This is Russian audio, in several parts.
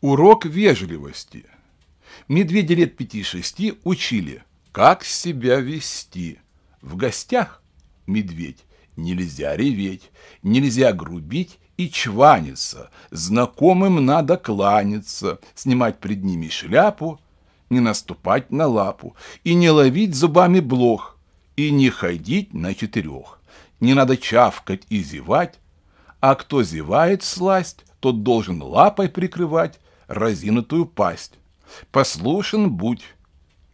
Урок вежливости. Медведи лет пяти-шести учили, как себя вести. В гостях медведь нельзя реветь, нельзя грубить и чваниться, знакомым надо кланяться, снимать пред ними шляпу, не наступать на лапу, и не ловить зубами блох, и не ходить на четырех. Не надо чавкать и зевать, а кто зевает сласть, тот должен лапой прикрывать, разинутую пасть. Послушен будь,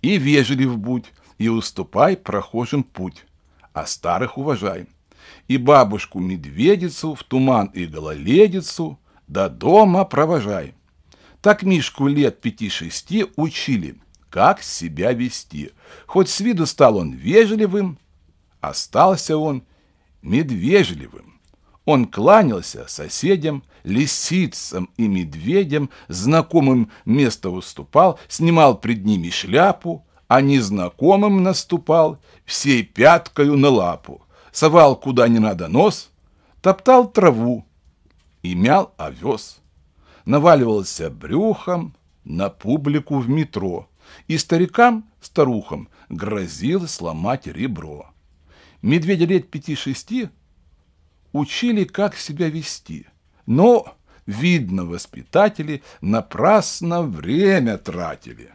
и вежлив будь, и уступай прохожим путь, а старых уважай. И бабушку-медведицу в туман и гололедицу до дома провожай. Так Мишку лет пяти-шести учили, как себя вести. Хоть с виду стал он вежливым, остался он медвежливым. Он кланялся соседям, лисицам и медведям, знакомым место уступал, снимал пред ними шляпу, а незнакомым наступал, всей пяткою на лапу, совал куда не надо нос, топтал траву и мял овес. Наваливался брюхом на публику в метро, и старикам, старухам, грозил сломать ребро. Медведь лет пяти-шести – учили, как себя вести. Но, видно, воспитатели напрасно время тратили.